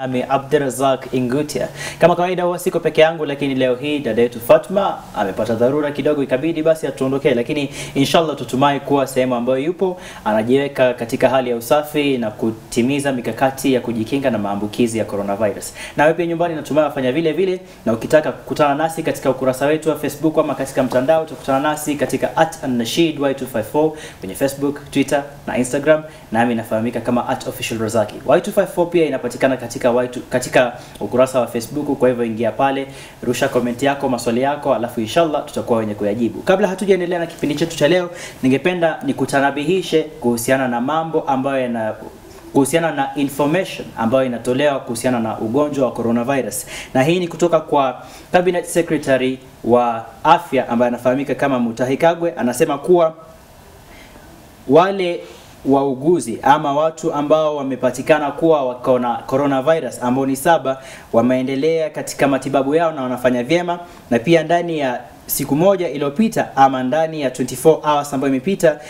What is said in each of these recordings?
Nami Abdelrazak Ingutia. Kama kawaida huwa siko peke yangu, lakini leo hii dada yetu Fatma amepata dharura kidogo, ikabidi basi atuondokee, lakini inshallah tutumai kuwa sehemu ambayo yupo anajiweka katika hali ya usafi na kutimiza mikakati ya kujikinga na maambukizi ya coronavirus. Na wewe pia nyumbani natumai afanya vile vile, na ukitaka kukutana nasi katika ukurasa wetu wa Facebook ama katika mtandao, utakutana nasi katika at Annasheed Y254 kwenye Facebook, Twitter na Instagram, nami nafahamika kama at official Razaki. Y254 pia inapatikana katika katika, ukurasa wa Facebook. Kwa hivyo ingia pale, rusha komenti yako, maswali yako, alafu inshallah tutakuwa wenye kuyajibu. Kabla hatujaendelea na kipindi chetu cha leo, ningependa nikutanabihishe kuhusiana na mambo ambayo yana kuhusiana na information ambayo inatolewa kuhusiana na ugonjwa wa coronavirus, na hii ni kutoka kwa cabinet secretary wa afya ambaye anafahamika kama Mutahi Kagwe, anasema kuwa wale wauguzi ama watu ambao wamepatikana kuwa wako na coronavirus ambao ni saba wameendelea katika matibabu yao na wanafanya vyema, na pia ndani ya siku moja iliyopita ama ndani ya 24 hours ambayo imepita,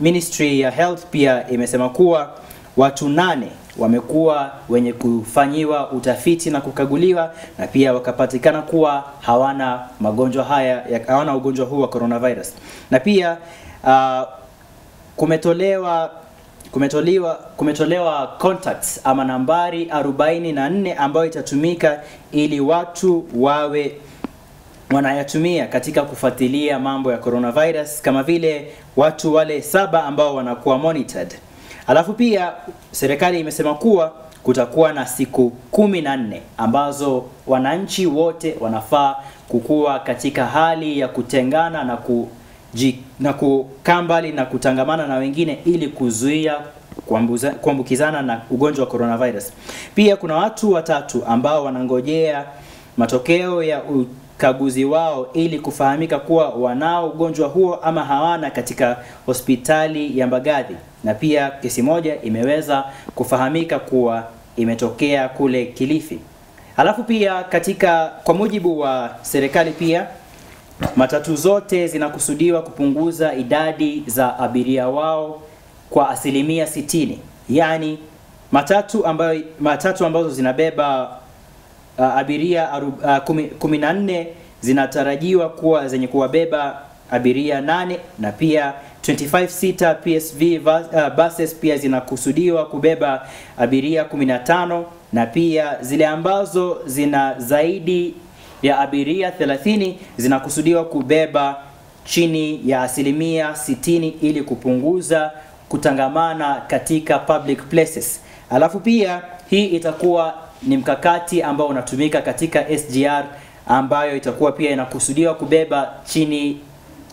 Ministry ya Health pia imesema kuwa watu nane wamekuwa wenye kufanyiwa utafiti na kukaguliwa na pia wakapatikana kuwa hawana magonjwa haya, hawana ugonjwa huu wa coronavirus. Na pia uh, kumetolewa kumetolewa kumetolewa contacts ama nambari 44 ambayo itatumika ili watu wawe wanayatumia katika kufuatilia mambo ya coronavirus kama vile watu wale saba ambao wanakuwa monitored. Alafu pia serikali imesema kuwa kutakuwa na siku kumi na nne ambazo wananchi wote wanafaa kukuwa katika hali ya kutengana na ku na kukaa mbali na kutangamana na wengine ili kuzuia kuambukizana na ugonjwa wa coronavirus. Pia kuna watu watatu ambao wanangojea matokeo ya ukaguzi wao ili kufahamika kuwa wanao ugonjwa huo ama hawana katika hospitali ya Mbagathi, na pia kesi moja imeweza kufahamika kuwa imetokea kule Kilifi. Halafu pia katika kwa mujibu wa serikali pia Matatu zote zinakusudiwa kupunguza idadi za abiria wao kwa asilimia 60, yaani matatu ambayo matatu ambazo zinabeba uh, abiria aru, uh, 14 zinatarajiwa kuwa zenye kuwabeba abiria 8 na pia 25 seater PSV uh, buses pia zinakusudiwa kubeba abiria 15 na pia zile ambazo zina zaidi ya abiria 30 zinakusudiwa kubeba chini ya asilimia 60 ili kupunguza kutangamana katika public places. Alafu pia hii itakuwa ni mkakati ambao unatumika katika SGR ambayo itakuwa pia inakusudiwa kubeba chini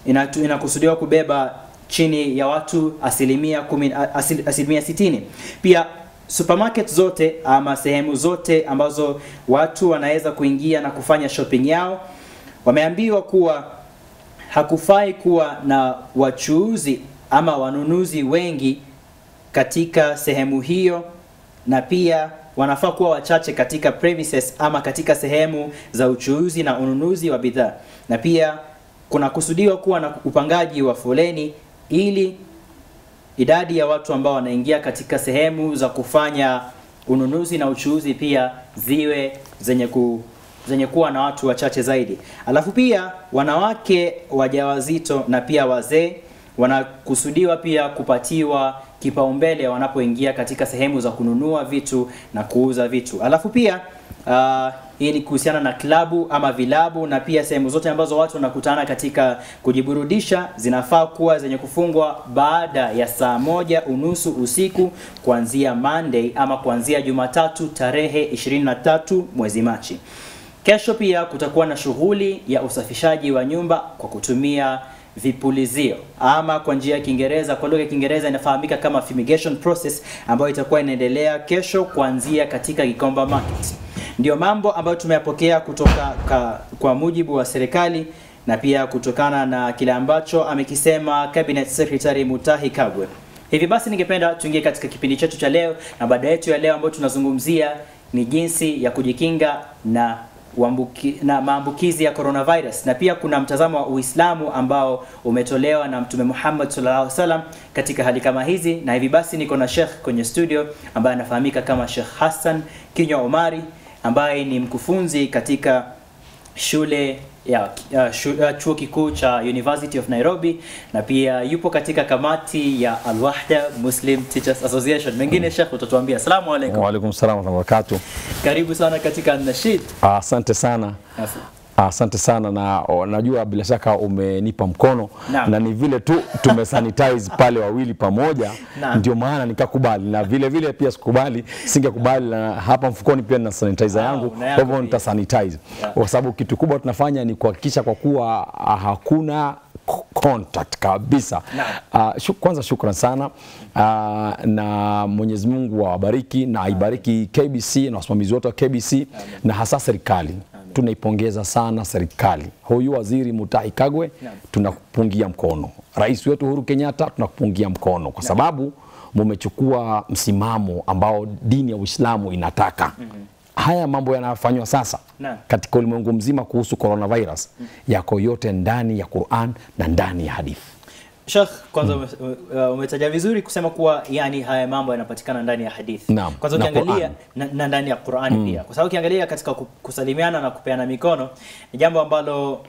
inatu, inakusudiwa kubeba chini ya watu asilimia, 10 asilimia 60. Pia supermarket zote ama sehemu zote ambazo watu wanaweza kuingia na kufanya shopping yao, wameambiwa kuwa hakufai kuwa na wachuuzi ama wanunuzi wengi katika sehemu hiyo, na pia wanafaa kuwa wachache katika premises ama katika sehemu za uchuuzi na ununuzi wa bidhaa, na pia kuna kusudiwa kuwa na upangaji wa foleni ili idadi ya watu ambao wanaingia katika sehemu za kufanya ununuzi na uchuuzi pia ziwe zenye ku zenye kuwa na watu wachache zaidi. Alafu pia wanawake wajawazito na pia wazee wanakusudiwa pia kupatiwa kipaumbele wanapoingia katika sehemu za kununua vitu na kuuza vitu. Alafu pia Uh, hii ni kuhusiana na klabu ama vilabu na pia sehemu zote ambazo watu wanakutana katika kujiburudisha zinafaa kuwa zenye kufungwa baada ya saa moja unusu usiku kuanzia Monday ama kuanzia Jumatatu tarehe 23 mwezi Machi. Kesho pia kutakuwa na shughuli ya usafishaji wa nyumba kwa kutumia vipulizio ama kwa njia ya Kiingereza, kwa lugha ya Kiingereza inafahamika kama fumigation process, ambayo itakuwa inaendelea kesho kuanzia katika Gikomba Market ndio mambo ambayo tumeyapokea kutoka ka, kwa mujibu wa serikali na pia kutokana na kile ambacho amekisema Cabinet Secretary Mutahi Kabwe. Hivi basi ningependa tuingie katika kipindi chetu cha leo na baada yetu ya leo ambayo tunazungumzia ni jinsi ya kujikinga na wambuki, na maambukizi ya coronavirus na pia kuna mtazamo wa Uislamu ambao umetolewa na Mtume Muhammad sallallahu alaihi wasallam katika hali kama hizi, na hivi basi niko na Sheikh kwenye studio ambaye anafahamika kama Sheikh Hassan Kinywa Omari ambaye ni mkufunzi katika shule ya, yeah, uh, uh, chuo kikuu cha University of Nairobi na pia yupo katika kamati ya al Muslim Teachers Association. Mengine mm. Sheikh utatuambia. Asalamu alaykum. Wa alaykum salaam wa barakatuh. Karibu sana katika Nashid. Ah, asante sana. Asante. Asante sana na najua bila shaka umenipa mkono na, na ni vile tu tumesanitize pale wawili pamoja, ndio maana nikakubali, na vile vile pia sikubali, singekubali na hapa mfukoni pia nina sanitizer yangu, kwa hivyo nitasanitize kwa sababu kitu kubwa tunafanya ni kuhakikisha kwa kuwa ah, hakuna contact kabisa. Uh, ah, shuk, kwanza shukran sana uh, na Mwenyezi Mungu awabariki na aibariki KBC na wasimamizi wote wa KBC na hasa serikali tunaipongeza sana serikali. Huyu waziri Mutahi Kagwe tunakupungia mkono, rais wetu Uhuru Kenyatta tunakupungia mkono kwa sababu mumechukua msimamo ambao dini ya Uislamu inataka. mm -hmm haya mambo yanayofanywa sasa na, katika ulimwengu mzima kuhusu coronavirus mm. yako yote ndani ya Qur'an na ndani ya hadithi. Sheikh, kwanza hmm. uh, umetaja vizuri kusema kuwa yani haya mambo yanapatikana ndani ya hadithi. Kwanza ukiangalia na, na ndani ya Qur'ani hmm. pia. Kwa sababu ukiangalia katika kusalimiana na kupeana mikono ni jambo ambalo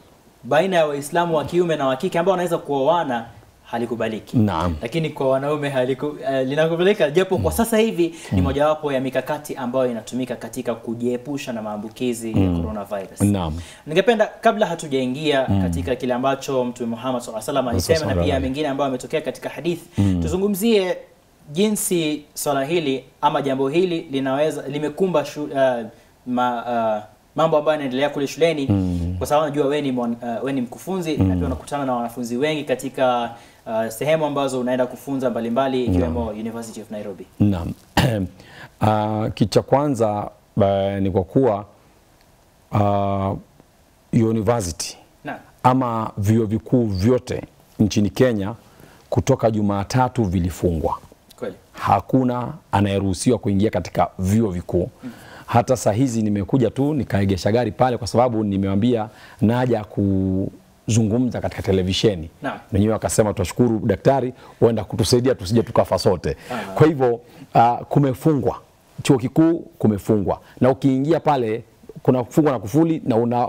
baina ya Waislamu wa kiume na wa kike ambao wanaweza kuoana halikubaliki. Naam. Lakini kwa wanaume haliku, uh, eh, linakubalika japo mm. kwa sasa hivi mm. ni mojawapo ya mikakati ambayo inatumika katika kujiepusha na maambukizi mm. ya coronavirus. Naam. Ningependa kabla hatujaingia mm. katika kile ambacho Mtume Muhammad sallallahu alaihi wasallam alisema na pia mengine ambayo ametokea katika hadithi mm. tuzungumzie jinsi swala hili ama jambo hili linaweza limekumba shu, uh, ma, uh, mambo ambayo yanaendelea kule shuleni mm. kwa sababu najua wewe ni uh, wewe ni mkufunzi mm. na pia mm. unakutana na wanafunzi wengi katika uh, sehemu ambazo unaenda kufunza mbalimbali ikiwemo University of Nairobi? Naam. uh, kitu cha kwanza uh, ni kwa kuwa uh, university na. ama vyuo vikuu vyote nchini Kenya kutoka Jumatatu vilifungwa. Kweli. Hakuna anayeruhusiwa kuingia katika vyuo vikuu. hmm. Hata saa hizi nimekuja tu nikaegesha gari pale, kwa sababu nimewambia naja ku zungumza katika televisheni wenyewe akasema tunashukuru daktari, uenda kutusaidia tusije tukafa sote. Kwa hivyo uh, kumefungwa chuo kikuu kumefungwa, na ukiingia pale kuna kufungwa na kufuli na una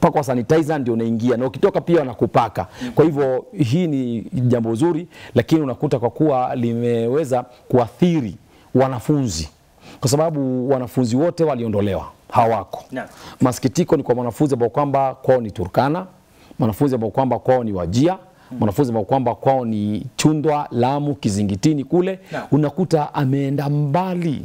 pakwa sanitizer ndio unaingia na ukitoka pia wanakupaka. Mm. Kwa hivyo hii ni jambo zuri, lakini unakuta kwa kuwa limeweza kuathiri wanafunzi kwa sababu wanafunzi wote waliondolewa hawako. Masikitiko ni kwa wanafunzi ambao kwamba kwao ni Turkana, mwanafunzi ambao kwamba kwao ni Wajia mwanafunzi ambao kwamba kwao ni Chundwa, Lamu, Kizingitini kule na. unakuta ameenda mbali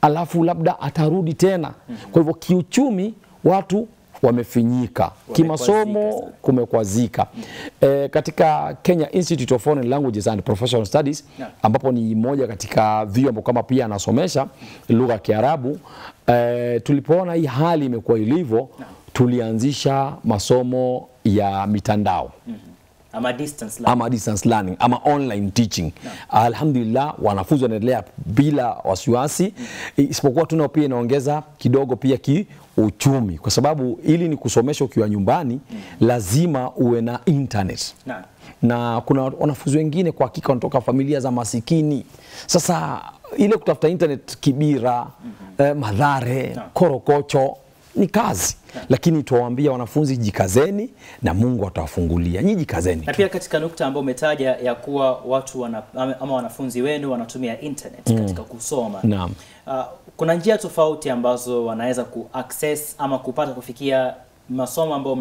alafu labda atarudi tena. Mm -hmm. Kwa hivyo kiuchumi watu wamefinyika Wame kimasomo, kumekwazika. Mm -hmm. E, katika Kenya Institute of Foreign Languages and Professional Studies yeah. ambapo ni moja katika vyuo ambao kama pia anasomesha lugha ya Kiarabu e, tulipoona hii hali imekuwa ilivyo yeah tulianzisha masomo ya mitandao mm -hmm. ama, distance learning. ama distance learning ama online teaching no. Alhamdulillah, wanafunzi wanaendelea bila wasiwasi mm -hmm. Isipokuwa tunao pia inaongeza kidogo pia ki uchumi, kwa sababu ili ni kusomesha ukiwa nyumbani mm -hmm. lazima uwe na internet no na kuna wanafunzi wengine kwa hakika wanatoka familia za masikini. Sasa ile kutafuta internet Kibira, mm -hmm. eh, Madhare no. Korokocho ni kazi lakini tuwaambia wanafunzi jikazeni na Mungu atawafungulia. Nyinyi jikazeni. Na pia katika nukta ambayo umetaja ya kuwa watu wana, ama wanafunzi wenu wanatumia internet mm. katika kusoma. Naam. Uh, kuna njia tofauti ambazo wanaweza access ama kupata kufikia masomo ambayo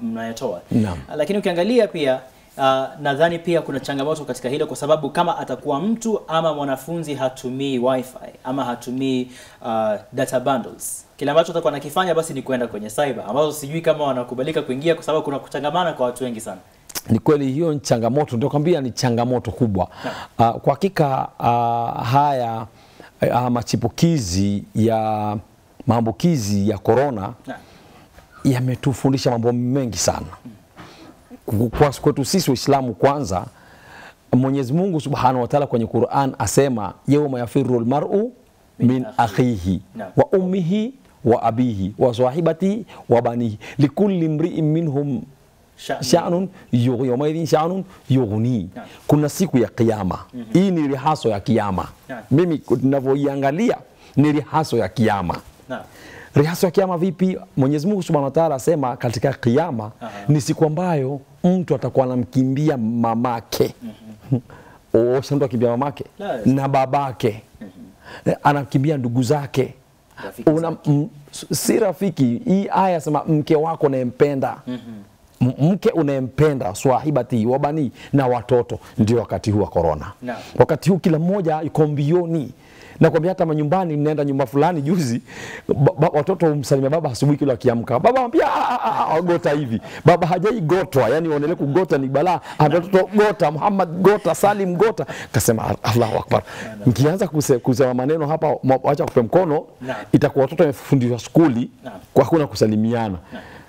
mnayotoa mna, mna uh, lakini ukiangalia pia uh, nadhani pia kuna changamoto katika hilo, kwa sababu kama atakuwa mtu ama mwanafunzi hatumii wifi ama hatumii uh, data bundles kile ambacho atakuwa anakifanya basi ni kwenda kwenye cyber ambazo sijui kama wanakubalika kuingia kwa sababu kuna kuchangamana kwa watu wengi sana ni kweli hiyo ni changamoto ndio kwambia ni changamoto kubwa uh, kwa hakika uh, haya uh, machipukizi ya maambukizi ya korona yametufundisha mambo mengi sana kwa kwetu sisi waislamu kwanza mwenyezi mungu subhanahu Ta'ala kwenye quran asema yauma yafirru almar'u min akhihi wa ummihi wa abihi wa sahibati wa banihi likulli mriin minhum shanun yawmaidhin shanun yughni. Kuna siku ya kiyama. mm -hmm. Hii ni rihaso ya kiyama. yeah. Mimi ninavyoiangalia ni rihaso ya kiyama. yeah. Rihaso ya kiyama vipi? Mwenyezi Mungu Subhanahu wa Ta'ala asema katika kiyama uh -huh. ni siku ambayo mtu atakuwa anamkimbia mamake mm -hmm. Osha oh, mtu akimbia mamake na babake mm -hmm. Eh, anakimbia ndugu zake rafiki una, m, si rafiki hii aya sema mke wako unayempenda mm -hmm. mke unayempenda swahibati wabani na watoto ndio wakati huu wa korona no. wakati huu kila mmoja yuko mbioni Nakwambia hata manyumbani, nenda nyumba fulani juzi, ba, ba, watoto msalimia baba asubuhi kila wakiamka, baba anambia agota ah, ah, ah, hivi. Baba hajai gotwa, yani waendelee kugota ni balaa. Ana watoto gota, Muhammad gota, Salim gota. Kasema Allahu Akbar. Nikianza kusema maneno hapa, acha kupe mkono, itakuwa watoto wamefundishwa skuli kwa hakuna kusalimiana.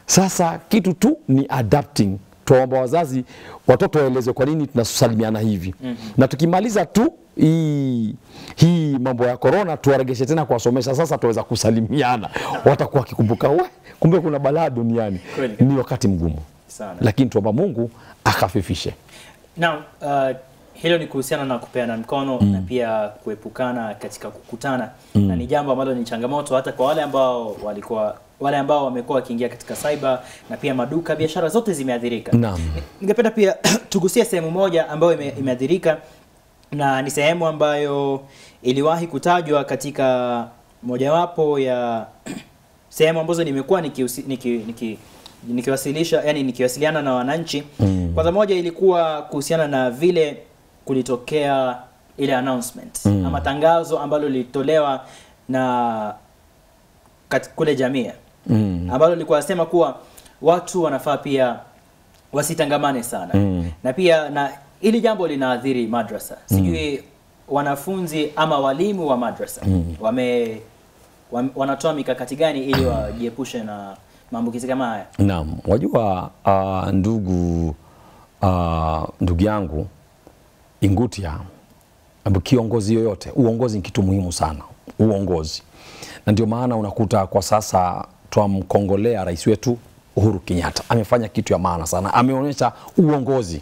Sasa kitu tu ni adapting tuomba wazazi watoto waeleze kwa nini tunasalimiana hivi mm -hmm. na tukimaliza tu hii hii mambo ya korona tuwaregeshe tena kuwasomesha, sasa tuweza kusalimiana, watakuwa wakikumbuka we, kumbe kuna balaa duniani. Ni wakati mgumu sana, lakini tuomba Mungu akafifishe. Now, uh, hilo ni kuhusiana na kupeana mkono mm. na pia kuepukana katika kukutana mm. na ni jambo ambalo ni changamoto hata kwa wale ambao walikuwa wale ambao wamekuwa wakiingia katika cyber na pia maduka, biashara zote zimeathirika. Naam. Ningependa pia tugusie sehemu moja ambayo ime, imeathirika na ni sehemu ambayo iliwahi kutajwa katika mojawapo ya sehemu ambazo nimekuwa nikiwasilisha niki, niki, niki yani nikiwasiliana na wananchi mm. Kwanza moja ilikuwa kuhusiana na vile kulitokea ile announcement mm. ama tangazo ambalo lilitolewa na kule Jamia mm. ambalo ni nasema kuwa watu wanafaa pia wasitangamane sana mm. na pia na ili jambo linaathiri madrasa mm-hmm. sijui mm. wanafunzi ama walimu wa madrasa mm. wame, wame wanatoa mikakati gani ili wajiepushe na maambukizi kama haya naam wajua uh, ndugu uh, ndugu yangu ingutia kiongozi yoyote uongozi ni kitu muhimu sana uongozi na ndio maana unakuta kwa sasa twamkongolea rais wetu Uhuru Kenyatta. Amefanya kitu ya maana sana, ameonyesha uongozi.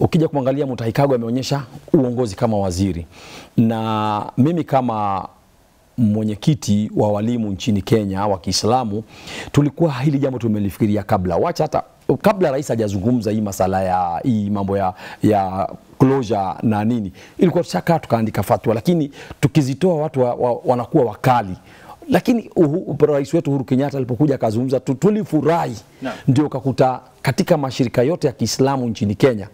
Ukija kumwangalia Mutahi Kagwe ameonyesha uongozi kama waziri, na mimi kama mwenyekiti wa walimu nchini Kenya wa Kiislamu, tulikuwa hili jambo tumelifikiria kabla, wacha hata kabla rais hajazungumza hii masala ya hii mambo ya, ya closure na nini, ilikuwa tushakaa tukaandika fatwa, lakini tukizitoa watu wa, wa, wanakuwa wakali lakini uhu, rais wetu Uhuru Kenyatta alipokuja akazungumza, tulifurahi ndio kakuta katika mashirika yote ya Kiislamu nchini Kenya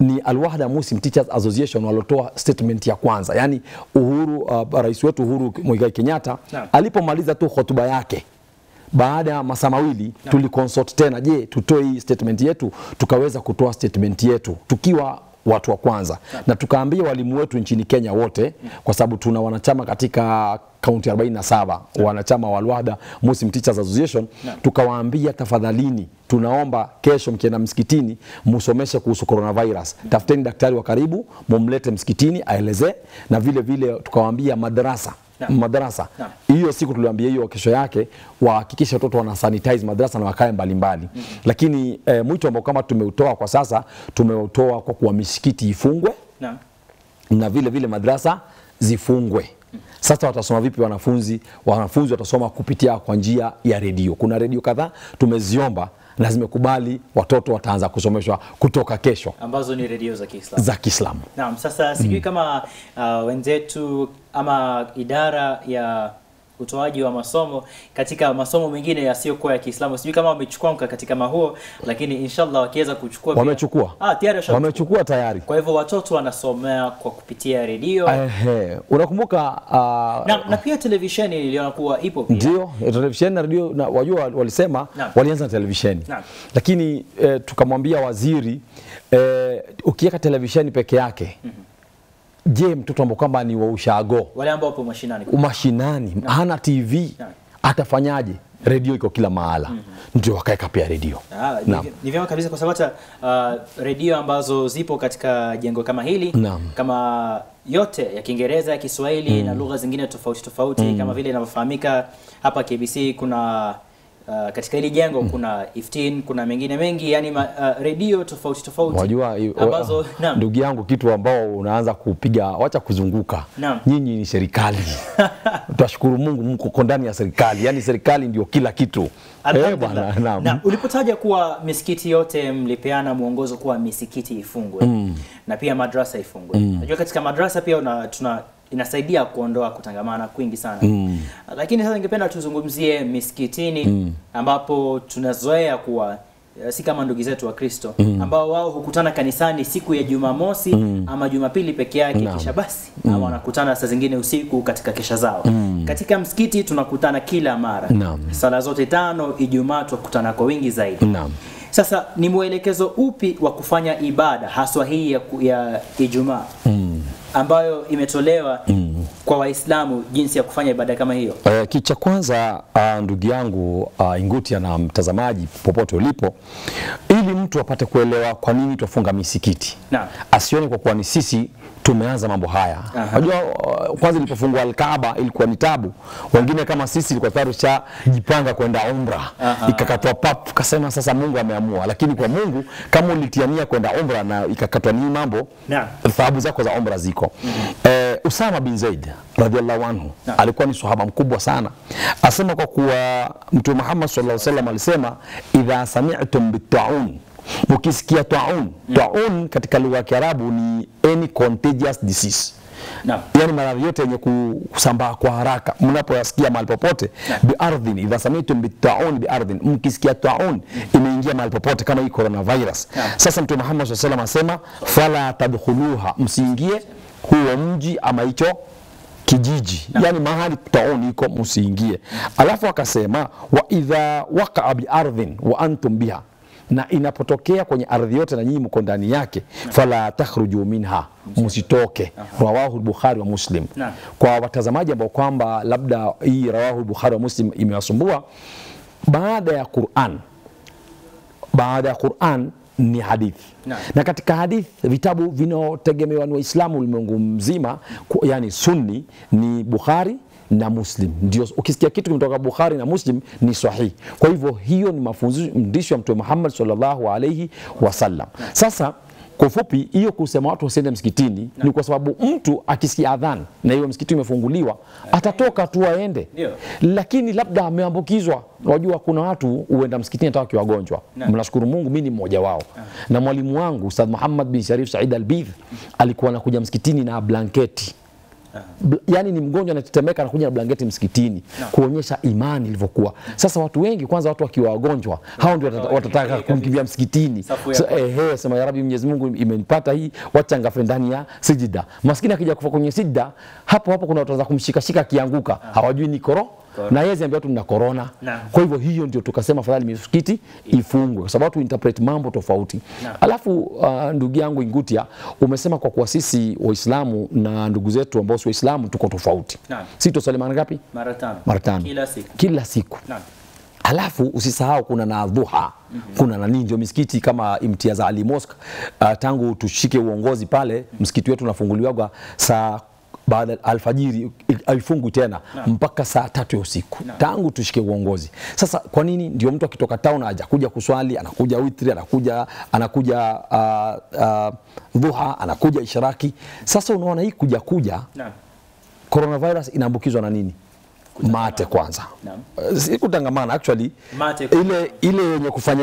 ni Alwahda Muslim Teachers Association walotoa statement ya kwanza, yani Uhuru, uh, rais wetu Uhuru Muigai Kenyatta alipomaliza tu hotuba yake baada ya masaa mawili tuliconsult tena, je, tutoe hii statement yetu? Tukaweza kutoa statement yetu tukiwa watu wa kwanza na tukaambia walimu wetu nchini Kenya wote, mm. kwa sababu tuna wanachama katika kaunti 47 wanachama wa LWADA Muslim Teachers Association, tukawaambia tafadhalini, tunaomba kesho mkienda msikitini musomeshe kuhusu coronavirus, mm. tafuteni daktari wa karibu mumlete msikitini aelezee, na vile vile tukawaambia madarasa na. madarasa hiyo siku tuliwaambia hiyo kesho yake wahakikishe watoto wana sanitize madarasa na wakae mbalimbali mm -hmm. lakini eh, mwito ambao kama tumeutoa kwa sasa tumeutoa kwa kuwa misikiti ifungwe na, na vile vile madarasa zifungwe sasa watasoma vipi wanafunzi? Wanafunzi watasoma kupitia kwa njia ya redio. Kuna redio kadhaa tumeziomba na zimekubali, watoto wataanza kusomeshwa kutoka kesho, ambazo ni redio za Kiislamu za Kiislamu. Naam, sasa sijui mm. kama uh, wenzetu ama idara ya utoaji wa masomo katika masomo mengine yasiyokuwa ya Kiislamu. Sijui kama wamechukua mkakati kama huo, lakini inshallah wakiweza kuchukua wamechukua, ah, tayari wamechukua tayari. Kwa hivyo watoto wanasomea kwa kupitia redio. Ehe, unakumbuka uh, na, na pia televisheni iliona kuwa ipo pia. Ndio, eh, televisheni na redio na wajua walisema na. walianza na televisheni na. lakini eh, tukamwambia waziri eh, ukiweka televisheni peke yake mm -hmm je, mtoto ambao kwamba ni wa ushago, wale ambao wapo mashinani, mashinani hana TV atafanyaje? redio iko kila mahala mm -hmm. ndio wakaeka pia redio. Ni vyema kabisa kwa sababu hata uh, redio ambazo zipo katika jengo kama hili na. kama yote ya Kiingereza, ya Kiswahili mm. na lugha zingine tofauti tofauti mm. kama vile inavyofahamika hapa KBC kuna Uh, katika hili jengo mm. kuna iftin kuna mengine mengi yani uh, redio tofauti tofauti unajua ambazo ndugu yangu kitu ambao unaanza kupiga wacha kuzunguka nyinyi ni serikali tunashukuru Mungu mko ndani ya serikali yani serikali ndio kila kitu eh bwana na, ulipotaja kuwa misikiti yote mlipeana mwongozo kuwa misikiti ifungwe mm. na pia madrasa ifungwe mm. unajua katika madrasa pia una, tuna inasaidia kuondoa kutangamana kwingi sana mm. Lakini sasa ningependa tuzungumzie misikitini mm. ambapo tunazoea kuwa eh, si kama ndugu zetu wa Kristo mm. ambao wao hukutana kanisani siku ya Jumamosi mm. ama Jumapili peke yake no. kisha basi mm. ama wanakutana saa zingine usiku katika kesha zao mm. Katika msikiti tunakutana kila mara no. sala zote tano, Ijumaa tunakutana kwa wingi zaidi no. Sasa ni mwelekezo upi wa kufanya ibada haswa hii ya, ya Ijumaa mm ambayo imetolewa mm. kwa Waislamu jinsi ya kufanya ibada kama hiyo? Uh, eh, kicha cha kwanza ah, ndugu yangu uh, ah, Ingutia na mtazamaji popote ulipo, ili mtu apate kuelewa kwa nini twafunga misikiti na asione kwa kuwa ni sisi tumeanza mambo haya. Unajua, uh, kwanza ilipofungua Alkaaba ilikuwa ni tabu, wengine kama sisi ilikuwa tayari jipanga kwenda umra, ikakatwa pap, kasema sasa Mungu ameamua. Lakini kwa Mungu kama ulitiania kwenda umra na ikakatwa ni mambo, thawabu zako za umra ziko. mm -hmm. Eh, Usama bin Zaid radhiallahu anhu alikuwa ni sahaba mkubwa sana, asema kwa kuwa Mtume Muhammad sallallahu alaihi wasallam alisema, idha sami'tum bit-ta'un Ukisikia taun mm. taun katika lugha ya Kiarabu ni any contagious disease no. Yani maradhi yote yenye kusambaa kwa haraka mnapoyasikia mahali popote no. biardhin idha samitum bi biardhin, mkisikia taun mm. imeingia mahali popote kama hii coronavirus no. Sasa Mtume Muhammad SAW asema fala tadkhuluha, msiingie huo mji ama hicho kijiji na. yani mahali taun iko msiingie. Alafu akasema wa idha waqa bi biardhin wa antum biha na inapotokea kwenye ardhi yote na nyinyi mko ndani yake na. fala takhruju minha, msitoke. Rawahu Bukhari wa Muslim na. Kwa watazamaji ambao kwamba labda hii rawahu Bukhari wa Muslim imewasumbua, baada ya Qur'an, baada ya Qur'an ni hadithi na. na katika hadithi vitabu vinaotegemewa ni Waislamu ulimwengu mzima, yani sunni ni Bukhari na Muslim. Ndio ukisikia kitu kimetoka Bukhari na Muslim ni sahihi. Kwa hivyo hiyo ni mafundisho ya Mtume Muhammad sallallahu alayhi wasallam. Sasa kwa ufupi, hiyo kusema watu wasiende msikitini na, ni kwa sababu mtu akisikia adhan na hiyo msikiti imefunguliwa atatoka tu aende, lakini labda ameambukizwa. Wajua, kuna watu huenda msikitini hata wakiwa wagonjwa. Mnashukuru Mungu, mimi ni mmoja wao na, ah. na mwalimu wangu Ustadh Muhammad bin Sharif Said Albidh alikuwa anakuja msikitini na blanketi yani ni mgonjwa anatetemeka, kuja na blanketi msikitini no. kuonyesha imani ilivyokuwa. Sasa watu wengi, kwanza watu wakiwa wagonjwa, hao ndio watataka kumkimbia msikitini. So, ehe, sema ya Rabbi, Mwenyezi Mungu imenipata hii, wacha ngafe ndani ya sijida. Maskini akija kufa kwenye sijida, hapo hapo kuna watu wanaanza kumshikashika akianguka, hawajui ni koro na yeye aliambiwa tuna corona. Na. Kwa hivyo hiyo ndio tukasema fadhali misikiti ifungwe kwa sababu interpret mambo tofauti. Na. Alafu uh, ndugu yangu Ingutia umesema kwa kuwa sisi Waislamu na ndugu zetu ambao si Waislamu tuko tofauti. Na. Sisi tusali mara ngapi? Mara tano. Mara tano. Kila siku. Kila siku. Na. Alafu usisahau kuna na dhuha mm -hmm. kuna nani ndio misikiti kama Imtiaz Ali Mosque. Uh, tangu tushike uongozi pale msikiti wetu unafunguliwaga saa baada alfajiri haifungwi tena na. mpaka saa tatu ya usiku na. tangu tushike uongozi. Sasa kwa nini ndio mtu akitoka town hajakuja kuswali anakuja witri anakuja anakuja uh, uh, dhuha anakuja ishiraki? Sasa unaona hii kuja kuja na. coronavirus inaambukizwa na nini? mate kwanza eh, sikutangamana actually mate kwa ile ile yenye kufanya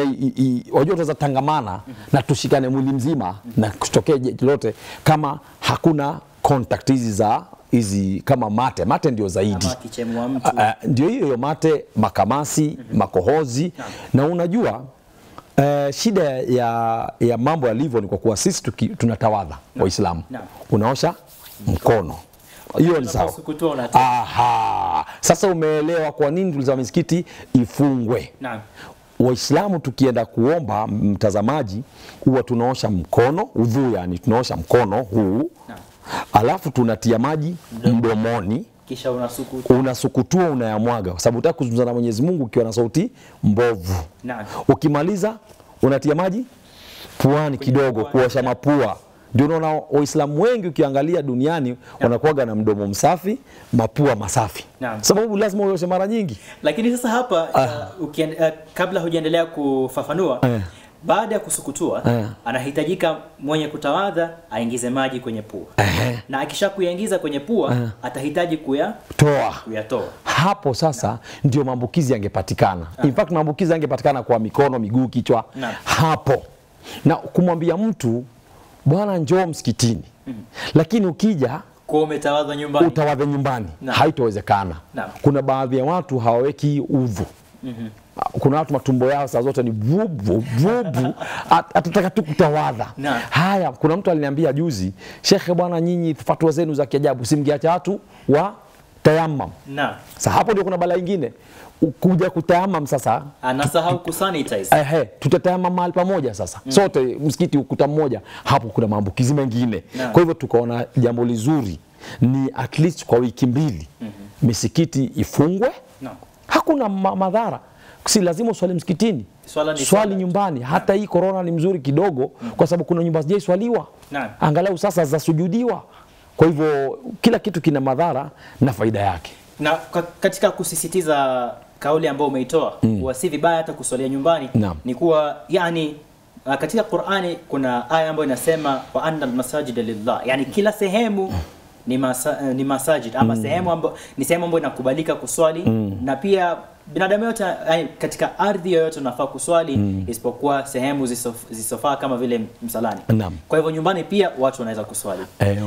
wajua tunaweza tangamana mm -hmm. na tushikane mwili mzima mm -hmm. na kutokee lote kama hakuna contact hizi za hizi kama mate mate ndio zaidi uh, ndio hiyo hiyo mate makamasi mm -hmm. makohozi yeah. na unajua Uh, shida ya, ya mambo yalivyo ni kwa kuwa sisi tuki, tunatawadha no. Waislamu no. unaosha mkono hiyo ni sawa. Aha, sasa umeelewa kwa nini tuliza misikiti ifungwe. Naam. Waislamu tukienda kuomba, mtazamaji, huwa tunaosha mkono udhu, yani tunaosha mkono huu alafu tunatia maji mdomoni kisha unasukutua unasukutua unayamwaga, kwa sababu unataka kuzungumza na Mwenyezi Mungu ukiwa na sauti mbovu. Naam. Ukimaliza unatia maji puani kidogo kuosha mapua. Ndio unaona Waislamu wengi ukiangalia duniani wanakuwaga na mdomo msafi, mapua masafi, Naam. sababu lazima uoshe mara nyingi. Lakini sasa hapa ah. uh, ukien, uh, kabla hujaendelea kufafanua eh baada ya kusukutua yeah. anahitajika mwenye kutawadha aingize maji kwenye pua uh-huh. na akisha kuyaingiza kwenye pua uh-huh. atahitaji kuyatoa kuyatoa hapo sasa yeah. ndio maambukizi yangepatikana yeah. in fact maambukizi yangepatikana kwa mikono miguu kichwa yeah. hapo na kumwambia mtu bwana njoo msikitini mm. lakini ukija kwa umetawadha nyumbani, utawadha nyumbani haitowezekana. Kuna baadhi ya watu hawaweki udhu mhm kuna watu matumbo yao saa zote ni vubu vubu, atataka tu kutawadha. Haya, kuna mtu aliniambia juzi, shekhe, bwana, nyinyi fatwa zenu za kiajabu, simngeacha watu wa tayamam. Sasa hapo ndio kuna bala ingine kuja kutayamam sasa, anasahau kusanitize. Ehe, tutatayamam mahali pamoja sasa mm. sote msikiti ukuta mmoja, hapo kuna maambukizi mengine. Kwa hivyo tukaona jambo lizuri ni at least kwa wiki mbili mm -hmm. misikiti ifungwe na. hakuna ma madhara si lazima uswali msikitini, swala ni swali nyumbani. Hata hii korona ni mzuri kidogo, mm. kwa sababu kuna nyumba zijaiswaliwa, angalau sasa zasujudiwa. Kwa hivyo kila kitu kina madhara na faida yake. Na katika kusisitiza kauli ambayo umeitoa mm. wasi vibaya hata kuswalia nyumbani na. ni kuwa yani uh, katika Qur'ani kuna aya ambayo inasema wa anna almasajida lillah, yani kila sehemu ni, masa, uh, ni masajid ama mm. sehemu ambayo ni sehemu ambayo inakubalika kuswali mm. na pia binadamu yote katika ardhi yoyote unafaa kuswali mm. isipokuwa sehemu zisofaa kama vile msalani. Naam. Kwa hivyo nyumbani pia watu wanaweza kuswali. Eh,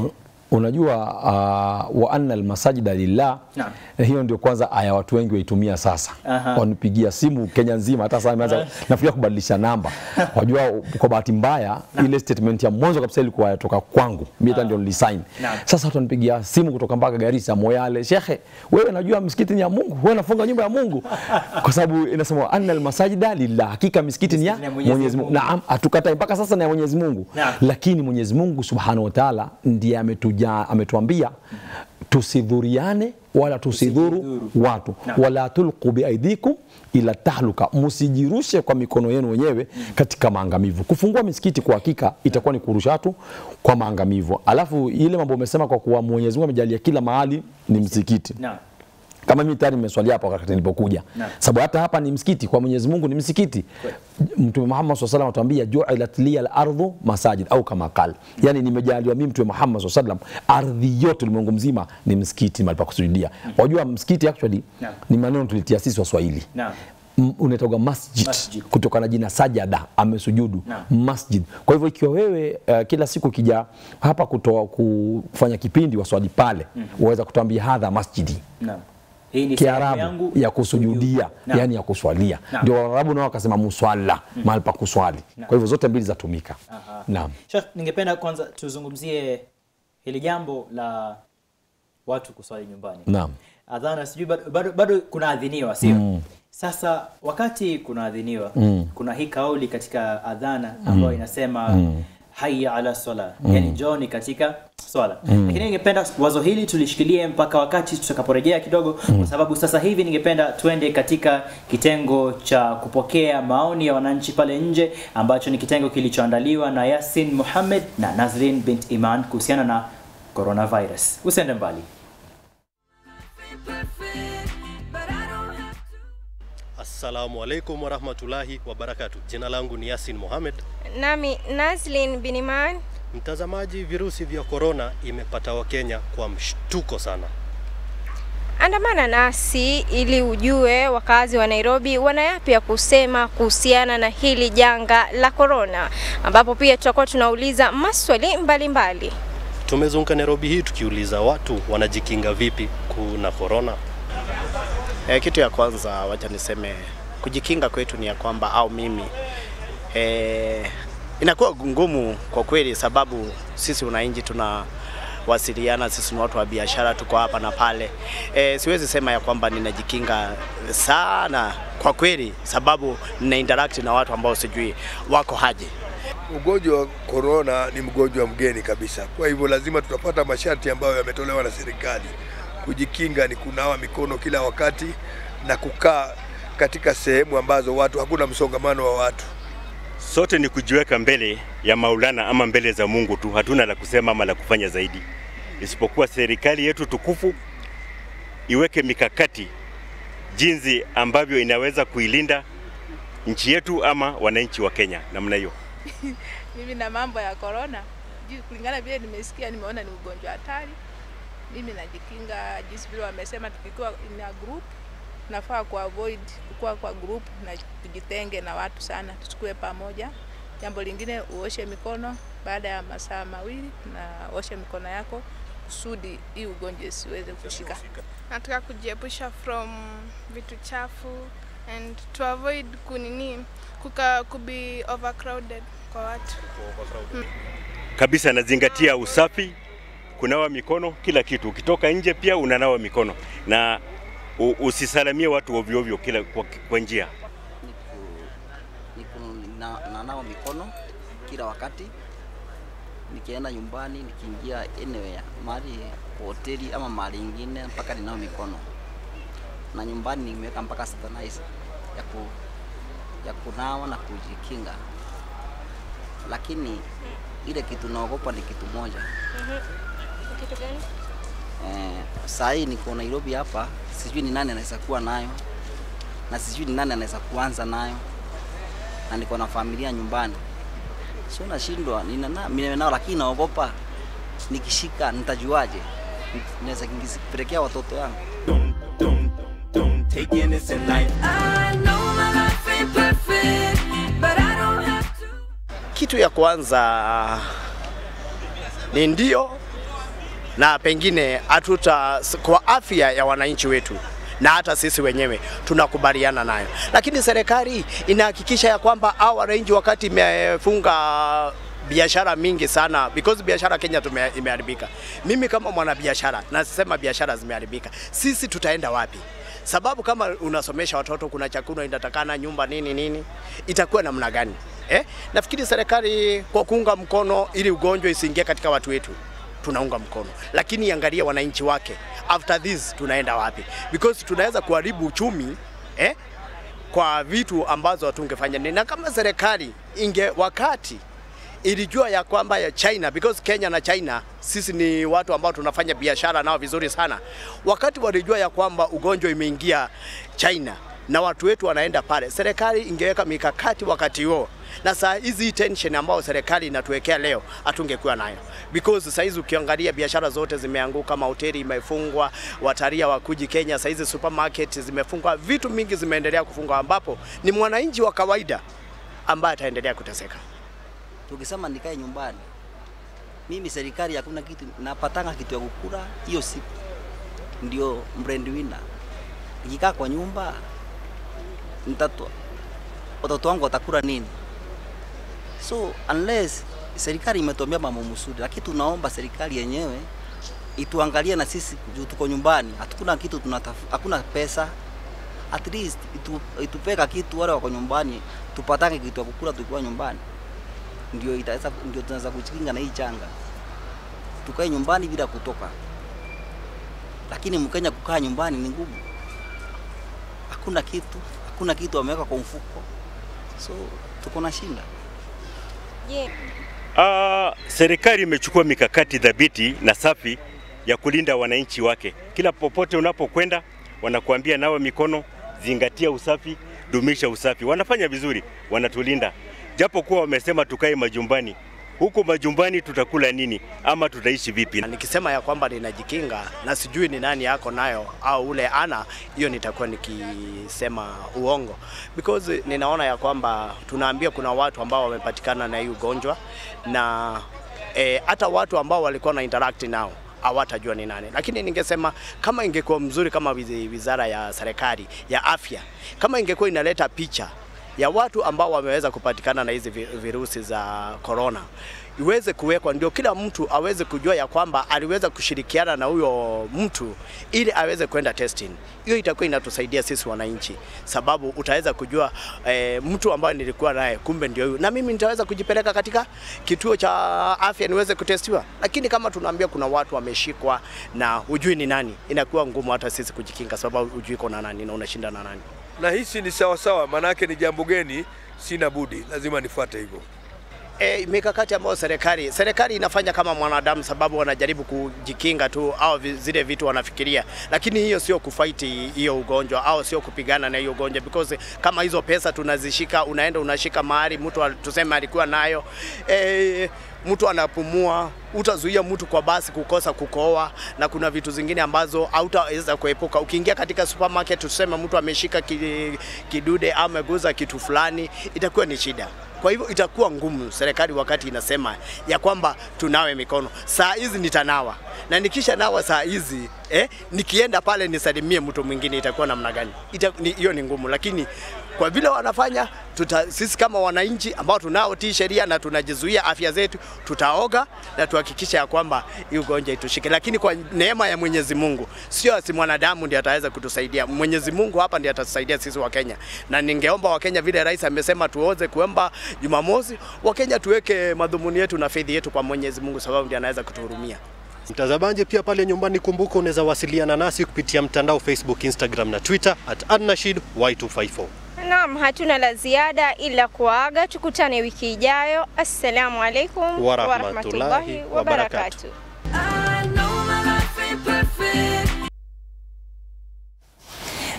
Unajua uh, wa anna almasajida lillah nah. Hiyo ndio kwanza aya watu wengi waitumia sasa. Aha. Wanipigia simu Kenya nzima, hata sasa nimeanza nafikia kubadilisha namba. Unajua kwa bahati mbaya nah. Ile statement ya mwanzo kabisa ilikuwa yatoka kwangu mimi, hata ndio nilisign nah. Sasa watu wanipigia simu kutoka mpaka Garissa, Moyale, shekhe, wewe unajua msikiti ni ya Mungu, wewe unafunga nyumba ya Mungu kwa sababu inasema wa anna almasajida lillah, hakika msikiti ni ya Mwenyezi Mungu. Naam, hatukatai mpaka sasa ni ya Mwenyezi Mungu, lakini Mwenyezi Mungu Subhanahu wa Ta'ala ndiye ametu ametuja, ametuambia tusidhuriane wala tusidhuru watu no. wala tulqu biaidikum ila tahluka, msijirushe kwa mikono yenu wenyewe katika maangamivu. Kufungua misikiti kwa hakika itakuwa ni kurusha watu kwa maangamivu. Alafu ile mambo umesema kwa kuwa Mwenyezi Mungu amejalia kila mahali ni msikiti no. Kama mimi tayari nimeswali hapa wakati nilipokuja, sababu hata hapa ni msikiti kwa Mwenyezi Mungu, ni msikiti. Mtume Muhammad SAW anatuambia ju'ilat liya al-ardhu masajid au kama qala, yani nimejaliwa mimi Mtume Muhammad SAW, ardhi yote ulimwengu mzima ni msikiti, mahali pa kusujudia. Wajua msikiti actually ni maneno tulitia sisi Waswahili unaitoga masjid, masjid, kutoka na jina sajada amesujudu na masjid. Kwa hivyo ikiwa wewe uh, kila siku kija hapa kutoa kufanya kipindi waswali pale mm, waweza kutuambia hadha masjidi na. Kiarabu ya kusujudia na, yani ya kuswalia, ndio Waarabu nao wakasema muswala mm, mahali pa kuswali. Kwa hivyo zote mbili zatumika. Naam, ningependa kwanza tuzungumzie hili jambo la watu kuswali nyumbani. Naam, adhana sijui bado, bado adhiniwa sio? mm. Sasa wakati adhiniwa mm, kuna hii kauli katika adhana mm. ambayo mm, inasema mm haya ala sala mm. yani joni katika swala mm. lakini ningependa wazo hili tulishikilie mpaka wakati tutakaporejea kidogo mm. kwa sababu sasa hivi ningependa tuende katika kitengo cha kupokea maoni ya wananchi pale nje ambacho ni kitengo kilichoandaliwa na Yasin Muhammad na Nazrin bint Iman kuhusiana na coronavirus usende mbali Assalamu alaikum warahmatullahi wabarakatu. Jina langu ni Yasin Mohamed. Nami Naslin Biniman. Mtazamaji, virusi vya korona imepata Wakenya kwa mshtuko sana. Andamana nasi ili ujue wakazi wa Nairobi wana yapi ya kusema kuhusiana na hili janga la korona, ambapo pia tutakuwa tunauliza maswali mbalimbali. Tumezunguka Nairobi hii tukiuliza watu wanajikinga vipi kuna korona. E, kitu ya kwanza wacha niseme kujikinga kwetu ni ya kwamba au mimi e, inakuwa ngumu kwa kweli, sababu sisi wananchi tuna wasiliana sisi ni watu wa biashara, tuko hapa na pale. E, siwezi sema ya kwamba ninajikinga sana kwa kweli, sababu nina interact na watu ambao sijui wako haji Ugonjwa wa korona ni mgonjwa mgeni kabisa, kwa hivyo lazima tutapata masharti ambayo yametolewa na serikali. Kujikinga ni kunawa mikono kila wakati na kukaa katika sehemu ambazo watu hakuna msongamano wa watu. Sote ni kujiweka mbele ya Maulana ama mbele za Mungu tu, hatuna la kusema ama la kufanya zaidi, isipokuwa serikali yetu tukufu iweke mikakati jinsi ambavyo inaweza kuilinda nchi yetu ama wananchi wa Kenya namna hiyo. Mimi na mambo ya korona, kulingana vile nimesikia, nimeona ni ugonjwa hatari mimi najikinga jinsi vile wamesema, tukikuwa in a group nafaa avoid kukuwa kwa group na tujitenge na watu sana, tusikue pamoja. Jambo lingine uoshe mikono baada ya masaa mawili, na uoshe mikono yako kusudi hii ugonjwa siweze kushika. Nataka kujiepusha from vitu chafu and to avoid kunini kuka kubi overcrowded kwa watu overcrowded. Kabisa nazingatia usafi kunawa mikono, kila kitu. Ukitoka nje pia unanawa mikono na usisalamie watu ovyo ovyo kila kwa, kwa njia. na, nanawa mikono kila wakati nikienda nyumbani, nikiingia anywhere, mahali hoteli ama mahali ingine, mpaka ninao mikono na nyumbani nimeweka mpaka sanitizer ya, ku, ya kunawa na kujikinga, lakini ile kitu naogopa ni kitu moja. Mm -hmm kitu gani? Eh, saa hii niko Nairobi hapa, sijui ni nani anaweza kuwa nayo na sijui ni nani anaweza kuanza nayo, na niko na familia nyumbani, sio nashindwa, nina nao, lakini naogopa nikishika nitajuaje? Naweza kingizipelekea watoto yangu. Kitu ya kwanza ah, ni ndio na pengine hatuta kwa afya ya wananchi wetu na hata sisi wenyewe tunakubaliana nayo, lakini serikali inahakikisha ya kwamba hao wananchi wakati imefunga biashara mingi sana because biashara Kenya tume, imeharibika. Mimi kama mwanabiashara nasema biashara zimeharibika, sisi tutaenda wapi? Sababu kama unasomesha watoto, kuna chakula inatakana, nyumba nini nini, itakuwa namna gani eh? Nafikiri serikali kwa kuunga mkono ili ugonjwa isiingie katika watu wetu tunaunga mkono, lakini angalia wananchi wake, after this tunaenda wapi? Because tunaweza kuharibu uchumi eh, kwa vitu ambazo hatungefanya nini. Na kama serikali inge wakati ilijua ya kwamba ya China because Kenya na China sisi ni watu ambao tunafanya biashara nao vizuri sana. Wakati walijua ya kwamba ugonjwa imeingia China na watu wetu wanaenda pale, serikali ingeweka mikakati wakati huo na saa hizi tension ambayo serikali inatuwekea leo hatungekuwa nayo, because saa hizi ukiangalia biashara zote zimeanguka, mahoteli imefungwa, watalii wakuji Kenya, saa hizi supermarket zimefungwa, vitu mingi zimeendelea kufungwa, ambapo ni mwananchi wa kawaida ambaye ataendelea kuteseka. Tukisema nikae nyumbani, mimi serikali hakuna kitu napatanga kitu ya kukula hiyo siku, ndio winner. Nikikaa kwa nyumba nitatoa watoto wangu watakula nini? So unless serikali imetuambia mambo msudi, lakini tunaomba serikali yenyewe ituangalie na sisi juu tuko nyumbani, hatukuna kitu tunataf, hakuna pesa at least itu, itupeka kitu wale wako nyumbani tupatange kitu kukula tukiwa nyumbani, ndio itaweza ndio tunaweza kujikinga na hii changa, tukae nyumbani bila kutoka. Lakini Mkenya kukaa nyumbani ni ngumu, hakuna kitu, hakuna kitu ameweka kwa mfuko, so tuko na shinda. Yeah. Uh, serikali imechukua mikakati dhabiti na safi ya kulinda wananchi wake. Kila popote unapokwenda wanakuambia nawe mikono, zingatia usafi, dumisha usafi. Wanafanya vizuri, wanatulinda. Japo kuwa wamesema tukae majumbani, huko majumbani tutakula nini ama tutaishi vipi? Nikisema ya kwamba ninajikinga na sijui ni nani yako nayo au ule ana hiyo, nitakuwa nikisema uongo because ninaona ya kwamba tunaambia kuna watu ambao wamepatikana na hii ugonjwa na e, hata watu ambao walikuwa na interact nao hawatajua ni nani, lakini ningesema kama ingekuwa mzuri kama wizara ya serikali ya afya, kama ingekuwa inaleta picha ya watu ambao wameweza kupatikana na hizi virusi za korona iweze kuwekwa, ndio kila mtu aweze kujua ya kwamba aliweza kushirikiana na huyo mtu ili aweze kwenda testing. Hiyo itakuwa inatusaidia sisi wananchi, sababu utaweza kujua e, mtu ambaye nilikuwa naye kumbe ndio huyu, na mimi nitaweza kujipeleka katika kituo cha afya niweze kutestiwa. Lakini kama tunaambia kuna watu wameshikwa na hujui ni nani, inakuwa ngumu hata sisi kujikinga, sababu hujui kona nani na unashinda na nani na hisi ni sawasawa, maanake ni jambo geni, sina budi, lazima nifuate hivyo. E, mikakati ambayo serikali serikali inafanya kama mwanadamu, sababu wanajaribu kujikinga tu au zile vitu wanafikiria, lakini hiyo sio kufaiti hiyo ugonjwa au sio kupigana na hiyo ugonjwa, because kama hizo pesa tunazishika, unaenda unashika mahali mtu tuseme alikuwa nayo e, mtu anapumua, utazuia mtu kwa basi kukosa kukoa, na kuna vitu zingine ambazo hautaweza kuepuka. Ukiingia katika supermarket, tuseme mtu ameshika kidude ameguza kitu fulani, itakuwa ni shida. Kwa hivyo itakuwa ngumu serikali wakati inasema ya kwamba tunawe mikono. Saa hizi nitanawa na nikisha nawa saa hizi eh, nikienda pale nisalimie mtu mwingine itakuwa namna gani? Hiyo ita, ni, ni ngumu, lakini kwa vile wanafanya tuta, sisi kama wananchi ambao tunaotii sheria na tunajizuia afya zetu, tutaoga na tuhakikisha ya kwamba hii ugonjwa itushike, lakini kwa neema ya Mwenyezi Mungu, sio si mwanadamu ndiye ataweza kutusaidia. Mwenyezi Mungu hapa ndiye atatusaidia sisi wa Kenya, na ningeomba wa Kenya, vile rais amesema tuoze kuomba Jumamosi, wa Kenya tuweke madhumuni yetu na faith yetu kwa Mwenyezi Mungu, sababu ndiye anaweza kutuhurumia. Mtazamaji, pia pale nyumbani, kumbuka unaweza wasiliana nasi kupitia mtandao Facebook, Instagram na Twitter at @adnashid y254. Naam, hatuna la ziada ila kuaga, tukutane wiki ijayo. Assalamu alaikum wa rahmatullahi wa barakatuh.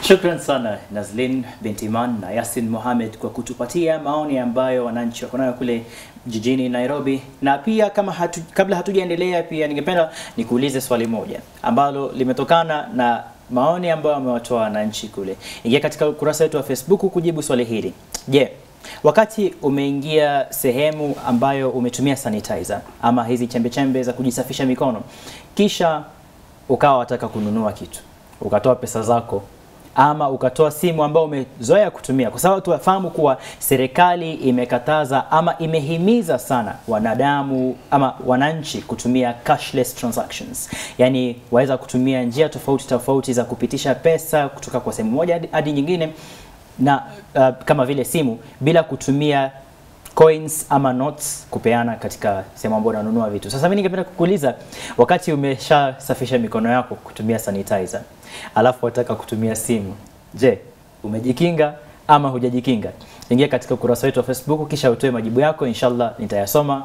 Shukran sana Nazlin bintiman na Yasin Mohamed kwa kutupatia maoni ambayo wananchi wako nayo kule jijini Nairobi. Na pia kama hatu, kabla hatujaendelea, pia ningependa nikuulize swali moja ambalo limetokana na maoni ambayo amewatoa wananchi kule. Ingia katika ukurasa wetu wa Facebook kujibu swali hili. Je, yeah. Wakati umeingia sehemu ambayo umetumia sanitizer ama hizi chembe chembe za kujisafisha mikono, kisha ukawa wataka kununua kitu, ukatoa pesa zako ama ukatoa simu ambao umezoea kutumia, kwa sababu tunafahamu kuwa serikali imekataza ama imehimiza sana wanadamu ama wananchi kutumia cashless transactions, yani waweza kutumia njia tofauti tofauti za kupitisha pesa kutoka kwa sehemu moja hadi nyingine na uh, kama vile simu bila kutumia coins ama notes kupeana katika sehemu ambayo unanunua vitu. Sasa mimi ningependa kukuuliza, wakati umeshasafisha mikono yako kutumia sanitizer alafu wataka kutumia simu. Je, umejikinga ama hujajikinga? Ingia katika ukurasa wetu wa Facebook kisha utoe majibu yako, inshallah nitayasoma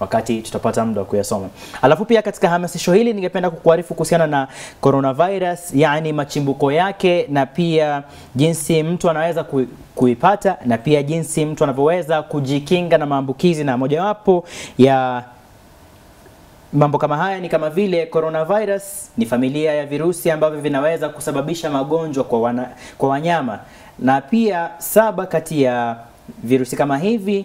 wakati tutapata muda wa kuyasoma. Alafu pia katika hamasisho hili ningependa kukuarifu kuhusiana na coronavirus, yani machimbuko yake na pia jinsi mtu anaweza ku, kuipata na pia jinsi mtu anavyoweza kujikinga na maambukizi, na mojawapo ya Mambo kama haya ni kama vile coronavirus ni familia ya virusi ambavyo vinaweza kusababisha magonjwa kwa, wana, kwa wanyama na pia saba kati ya virusi kama hivi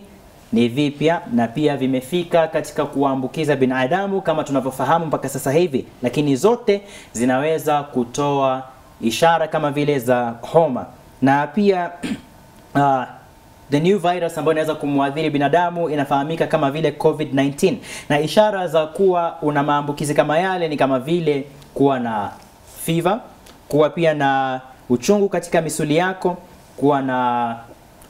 ni vipya na pia vimefika katika kuambukiza binadamu kama tunavyofahamu mpaka sasa hivi, lakini zote zinaweza kutoa ishara kama vile za homa na pia uh, The new virus ambayo inaweza kumwadhiri binadamu inafahamika kama vile COVID-19, na ishara za kuwa una maambukizi kama yale ni kama vile kuwa na fiva, kuwa pia na uchungu katika misuli yako, kuwa na